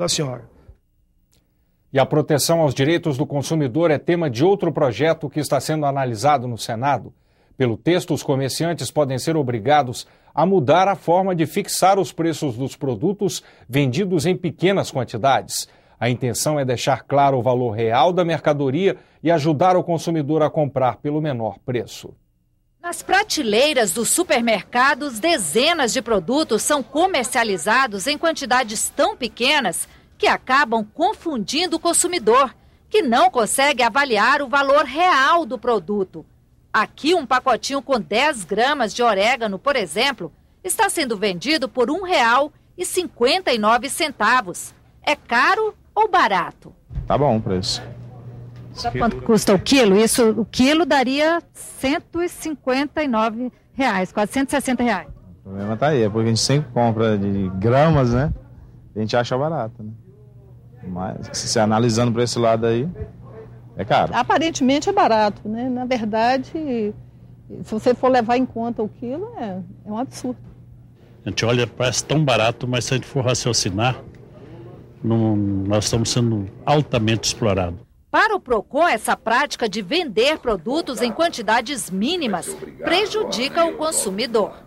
da senhora. E a proteção aos direitos do consumidor é tema de outro projeto que está sendo analisado no Senado. Pelo texto, os comerciantes podem ser obrigados a mudar a forma de fixar os preços dos produtos vendidos em pequenas quantidades. A intenção é deixar claro o valor real da mercadoria e ajudar o consumidor a comprar pelo menor preço. Nas prateleiras dos supermercados, dezenas de produtos são comercializados em quantidades tão pequenas que acabam confundindo o consumidor, que não consegue avaliar o valor real do produto. Aqui, um pacotinho com 10 gramas de orégano, por exemplo, está sendo vendido por R$ 1,59. É caro ou barato? Tá bom o preço. Sabe quanto custa o quilo? Isso, o quilo daria 159 reais, quase 160 reais. O problema tá aí, é porque a gente sempre compra de gramas, né? A gente acha barato, né? Mas se analisando para esse lado aí, é caro. Aparentemente é barato, né? Na verdade, se você for levar em conta o quilo, é, é um absurdo. A gente olha, parece tão barato, mas se a gente for raciocinar, não, nós estamos sendo altamente explorados. Para o PROCON, essa prática de vender produtos em quantidades mínimas prejudica o consumidor.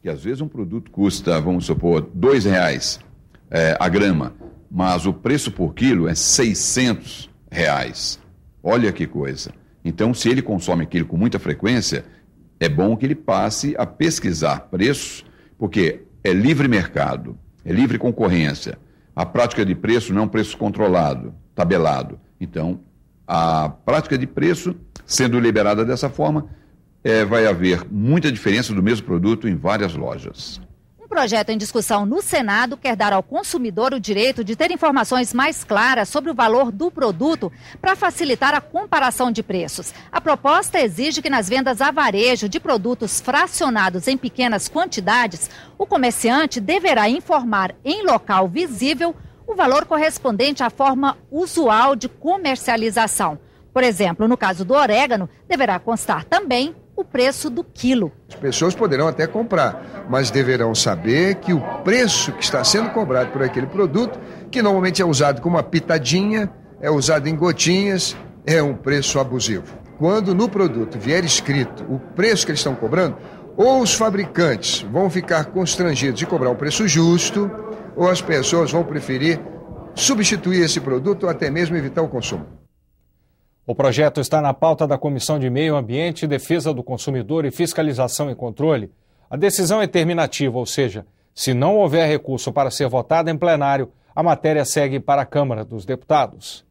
Que às vezes um produto custa, vamos supor, R$ reais é, a grama, mas o preço por quilo é 600 reais. Olha que coisa. Então, se ele consome aquilo com muita frequência, é bom que ele passe a pesquisar preços, porque é livre mercado, é livre concorrência. A prática de preço não é um preço controlado, tabelado. Então, a prática de preço, sendo liberada dessa forma, é, vai haver muita diferença do mesmo produto em várias lojas projeto em discussão no Senado quer dar ao consumidor o direito de ter informações mais claras sobre o valor do produto para facilitar a comparação de preços. A proposta exige que nas vendas a varejo de produtos fracionados em pequenas quantidades, o comerciante deverá informar em local visível o valor correspondente à forma usual de comercialização. Por exemplo, no caso do orégano, deverá constar também o preço do quilo. As pessoas poderão até comprar, mas deverão saber que o preço que está sendo cobrado por aquele produto, que normalmente é usado como uma pitadinha, é usado em gotinhas, é um preço abusivo. Quando no produto vier escrito o preço que eles estão cobrando, ou os fabricantes vão ficar constrangidos de cobrar um preço justo, ou as pessoas vão preferir substituir esse produto ou até mesmo evitar o consumo. O projeto está na pauta da Comissão de Meio Ambiente, Defesa do Consumidor e Fiscalização e Controle. A decisão é terminativa, ou seja, se não houver recurso para ser votada em plenário, a matéria segue para a Câmara dos Deputados.